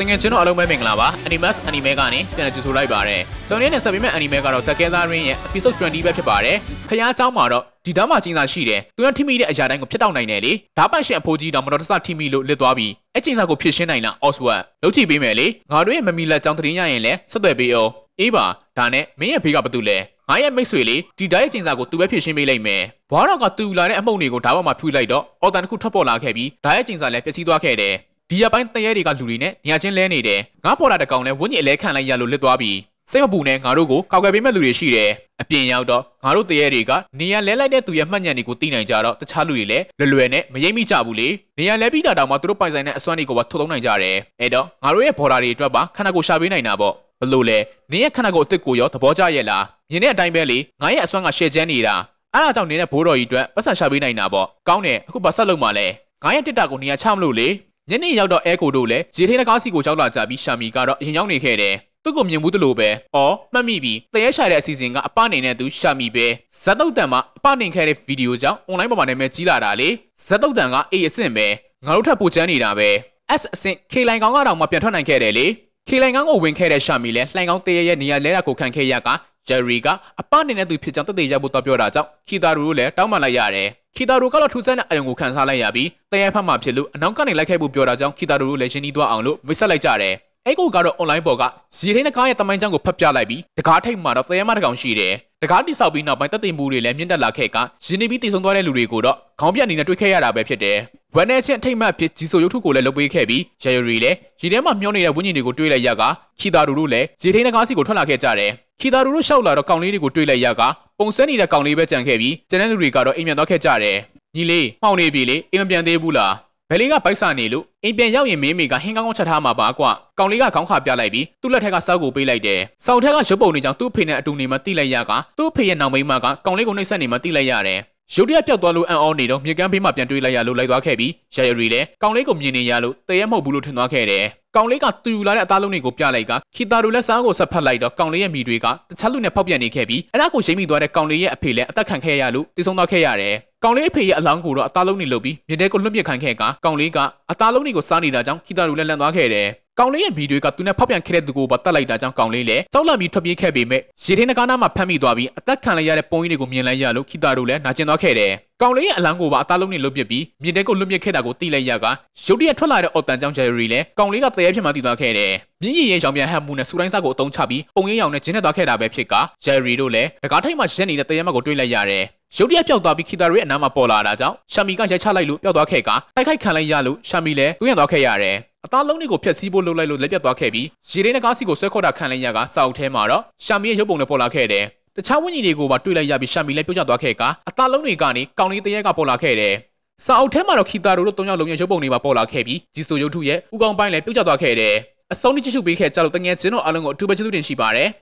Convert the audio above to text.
တကယ်ကျွန်တော်အလုံးပဲမင်္ဂလာပါ Animax Anime ကနေပြန်လည်ကြိုဆိုလိုက်ပါရစေ။တော်ရင်းနဲ့ဆက်ပေးမယ့် Anime ကတော့ Together Ring ရဲ့ Episode 20ပဲဖြစ်ပါတယ်။ဖျားเจ้าမှာတော့ဒီဓာတ်မှကျင်းစာရှိတယ်။သူကထိမိတဲ့အရာတိုင်းကိုဖျက်တောက်နိုင်တယ်လေ။ဓာတ်ပိုင်ရှင်အဖိုးကြီးတောင်မတော်တဆထိမိလို့လစ်သွားပြီးအကျင်းစာကိုဖြည့်ရှင်းနိုင်လား Oswald ။လုပ်ကြည့်ပေးမယ်လေ။ငါတို့ရဲ့မမီလက်ကြောင်းသတင်းရရင်လည်းဆက်သွယ်ပေးအောင်။အေးပါဒါနဲ့မင်းရဲ့ဖေးကဘာတူလဲ။ငါရဲ့မိတ်ဆွေလေးဒီဓာတ်ရဲ့ကျင်းစာကိုသူပဲဖြည့်ရှင်းပေးလိုက်မယ်။ဘွားတော်ကသူ့လာတဲ့အမှုန်တွေကိုဓာတ်ပေါ်မှာဖြူလိုက်တော့အော်တန်တစ်ခုထွက်ပေါ်လာခဲ့ပြီးဓာတ်ရဲ့ကျင်းစာလည်းပျက်စီးသွားခဲ့တယ်။ဒီရပိုင်းတရဲတွေကလူတွေနဲ့နေရာချင်းလဲနေတယ်ငါပေါ်လာတကောင်လဲဝင်းကြီးအလဲခံလိုက်ရလို့လွတ်သွားပြီစိတ်မပူနဲ့ငါတို့ကိုကောက်ကယ်ပေးမဲ့လူတွေရှိတယ်အပြင်ရောက်တော့ငါတို့တရဲတွေကနေရာလဲလိုက်တဲ့သူရဲ့မှတ်ညံတွေကိုသိနိုင်ကြတော့တခြားလူတွေလည်းလွယ်လွယ်နဲ့မရိပ်မိကြဘူးလေနေရာလဲပြီးတာတောင်မှသူတို့ပိုင်ဆိုင်တဲ့အစွမ်းတွေကိုပါထုတ်သုံးနိုင်ကြတယ်အဲ့တော့ငါတို့ရဲ့ဘော်ဒါတွေအတွက်ပါခန္ဓာကိုယ်ရှာပေးနိုင်တာပေါ့ဘလို့လဲနေရဲ့ခန္ဓာကိုယ်အစ်စ်ကိုရောသဘောကျရဲ့လားမြင်တဲ့အတိုင်းပဲလေငါရဲ့အစွမ်းကရှယ်ချမ်းနေတာအဲ့ဒါကြောင့်နေတဲ့ဘိုးတော်ကြီးအတွက်ပတ်စံရှာပေးနိုင်တာပေါ့ကောင်းတယ်အခုပါဆက်လုပ်ပါလဲငါရဲ့တစ်တာကိုနေရာချမလို့လေညနေရောက်တော့အဲကိုတို့လည်းရေထိန်တကားစီကိုရောက်လာကြပြီးရှာမီကတော့အရင်ရောက်နေခဲ့တယ်သူ့ကိုမြင်မှုတလို့ပဲ။အော်မှတ်မိပြီ။တရဲရှာတဲ့အစီအစဉ်ကအပအနေနဲ့သူရှာမိပဲ။ဇက်တုတ်တန်မှာအပအနေခဲ့တဲ့ဗီဒီယိုကြောင့်အွန်လိုင်းပေါ်မှာနာမည်ကြီးလာတာလေ။ဇက်တုတ်တန်က A အဆင့်ပဲ။ငါတို့ထပ်ပိုချမ်းနေတာပဲ။ S အဆင့် K လိုင်ကောင်ကတောင်မှပြန်ထွက်နိုင်ခဲ့တယ်လေ။ K လိုင်ကောင်ကိုဝင်ခဲ့တဲ့ရှာမီလည်းလှိုင်ကောင်တရဲရဲ့နေရာလဲတာကိုခံခဲ့ရကဂျယ်ရီကအပအနေနဲ့သူဖြစ်ကြောင်းတသက်ရဖို့တော့ပြောတာကြောင့်ခီတာရူကိုလည်းတောင်းပန်လိုက်ရတယ်။ခီတာရိုကတော့ထူဆန်းတဲ့အယုံကိုခန်းစားလိုက်ရပြီးတရန်ဖတ်မှဖြစ်လို့အနောက်ကနေလိုက်ခဲ့ဖို့ပြောတာကြောင့်ခီတာရိုကိုလည်းရှင်းနှီးသွားအောင်လို့ဝိတ်ဆက်လိုက်ကြတယ်။အဲ့ကိုကတော့ online ပေါ်ကဇီရင်းတကားရဲ့တမိုင်းချောင်းကိုဖတ်ပြလိုက်ပြီးတကားထိတ်မှတော့တရန်မတကောင်ရှိတယ်။တကားတိဆောက်ပြီးနောက်ပိုင်းတပ်သိမ်မှုတွေလည်းမြင့်တက်လာခဲ့ကရင်းနှီးပြီးတည်ဆုံသွားတဲ့လူတွေကိုတော့ခေါင်းပြတ်အနေနဲ့တွေ့ခဲ့ရတာပဲဖြစ်တယ်ဝန်ထဲချင်းအထိတ်မှဖြစ်ဂျီဆိုရုပ်ထုကိုလည်းလုပ်ပေးခဲ့ပြီးရယရီလည်းရေထဲမှာမျောနေတဲ့ဝိညာဉ်တွေကိုတွေးလိုက်ရကခီတာရူတို့လည်းရေထိန်တကားစီကိုထွက်လာခဲ့ကြတယ်ခီတာရူတို့ရှောက်လာတော့ကောင်လေးတွေကိုတွေးလိုက်ရကပုံဆွဲနေတဲ့ကောင်လေးပဲကြံခဲ့ပြီးကျန်တဲ့လူတွေကတော့အိမ်ပြန်သွားခဲ့ကြတယ်ညီလေးမှောင်နေပြီလေအိမ်ပြန်သေးဘူးလားဘယ်လေးကပိုက်ဆာနေလို့အိမ်ပြန်ရောက်ရင်မင်းမေကဟင်းကောင်းကောင်းချက်ထားမှာပါကွ။ကောင်လေးကခေါင်းခါပြလိုက်ပြီးသူ့လက်ထက်ကစောက်ကိုပေးလိုက်တယ်။စောက်ထက်ကရုပ်ပုံတွေကြောင့်သူ့ဖေနဲ့အတူနေမှတိလိုက်ရကသူ့ဖေရဲ့နောက်မိန်းမကကောင်လေးကိုနှိပ်စက်နေမှတိလိုက်ရတယ်။ရုတ်တရက်ပြောက်သွားလို့အံ့ဩနေတော့မြေကမ်းဘေးမှာပြန်တွေးလိုက်ရလို့လိုက်သွားခဲ့ပြီးရရရီလည်းကောင်လေးကိုမြင်နေရလို့တရေမဟုတ်ဘူးလို့ထင်သွားခဲ့တယ်။ကောင်လေးကတူလာတဲ့အသားလုံးတွေကိုပြလိုက်ကခီတာတို့လက်စားကိုဆက်ဖက်လိုက်တော့ကောင်လေးရဲ့မိတွေကတခြားလူနဲ့ဖောက်ပြန်နေခဲ့ပြီးအဲ့ဒါကိုရှိမိသွားတဲ့ကောင်လေးရဲ့အဖေလည်းအသက်ခံခဲ့ရလို့တိဆုံးသွားခဲ့ရတယ်။ကောင်လေးအဖေရဲ့အလောင်းကိုတော့အသားလုံးတွေလုပြီးမြေထဲကိုလွတ်မြစ်ခံခဲ့ကကောင်လေးကအသားလုံးတွေကိုစားနေတာကြောင့်ခီတာတို့လည်းလန့်သွားခဲ့တယ်။ကောင်လေးရဲ့မိတွေကသူနဲ့ဖောက်ပြန်ခဲ့တဲ့သူကိုပါတတ်လိုက်တာကြောင့်ကောင်လေးလည်းကြောက်လန့်ပြီးထွက်ပြေးခဲ့ပေမဲ့ရေထင်းကားနားမှာဖမ်းမိသွားပြီးအသက်ခံလိုက်ရတဲ့ပုံရိပ်တွေကိုမြင်လိုက်ရလို့ခိတာတို့လည်းနာကျင်သွားခဲ့တယ်။ကောင်လေးရဲ့အလံကိုပါအသားလုံးနဲ့လွတ်ပစ်ပြီးမြင်တဲ့ကိုလွတ်ပစ်ခဲ့တာကိုသိလိုက်ရကရုတ်တရက်ထွက်လာတဲ့အော်တန်ကြောင့်ဂျယ်ရီလည်းကောင်လေးကတရေဖြစ်မှတည်သွားခဲ့တယ်။မြင်းရည်ရဲ့ရောင်ပြန်ဟတ်မှုနဲ့စူတိုင်းစကိုအုံချပြီးပုံရင်းရောင်နဲ့ဂျင်းနဲ့သွားခဲ့တာပဲဖြစ်ကဂျယ်ရီတို့လည်းတကားထိုက်မှရက်နေတဲ့တရေမကိုတွေးလိုက်ရတယ်။ရုတ်တရက်ပျောက်သွားပြီးခိတာရဲ့အနားမှာပေါ်လာတာကြောင့်ရှာမီကရိုက်ချလိုက်လို့ပျောက်သွားခဲ့ကတိုက်ခိုက်ခံလိုက်ရလို့ရှာမီလည်းတွင်းရသွားခဲ့ရတယ်။အသားလုံးတွေကိုဖျက်ဆီးဖို့လုပ်လိုက်လို့လက်ပြတ်သွားခဲ့ပြီးရေထဲနှကားစီကိုဆွဲခေါ်တာခံလိုက်ရကစာအုပ်ထဲမှာတော့ရှာမီရဲ့ရုပ်ပုံနဲ့ပေါ်လာခဲ့တယ်။တခြားဝိညာဉ်တွေကိုပါတွေ့လိုက်ရပြီးရှာမီလည်းပြုတ်ကျသွားခဲ့ကအသားလုံးတွေကနေကောင်းလေးတရက်ကပေါ်လာခဲ့တယ်။စာအုပ်ထဲမှာတော့ခီတာတို့တို့၃ယောက်လုံးရဲ့ရုပ်ပုံတွေပါပေါ်လာခဲ့ပြီးဂျီဆိုရုပ်ထုရဲ့ဥကောင်ပိုင်းလည်းပြုတ်ကျသွားခဲ့တယ်။အဆုံးထိချစ်ရှုပေးခဲ့ကြလို့တငယ်ချင်းတို့အားလုံးကိုအထူးပဲကျေးဇူးတင်ရှိပါတယ်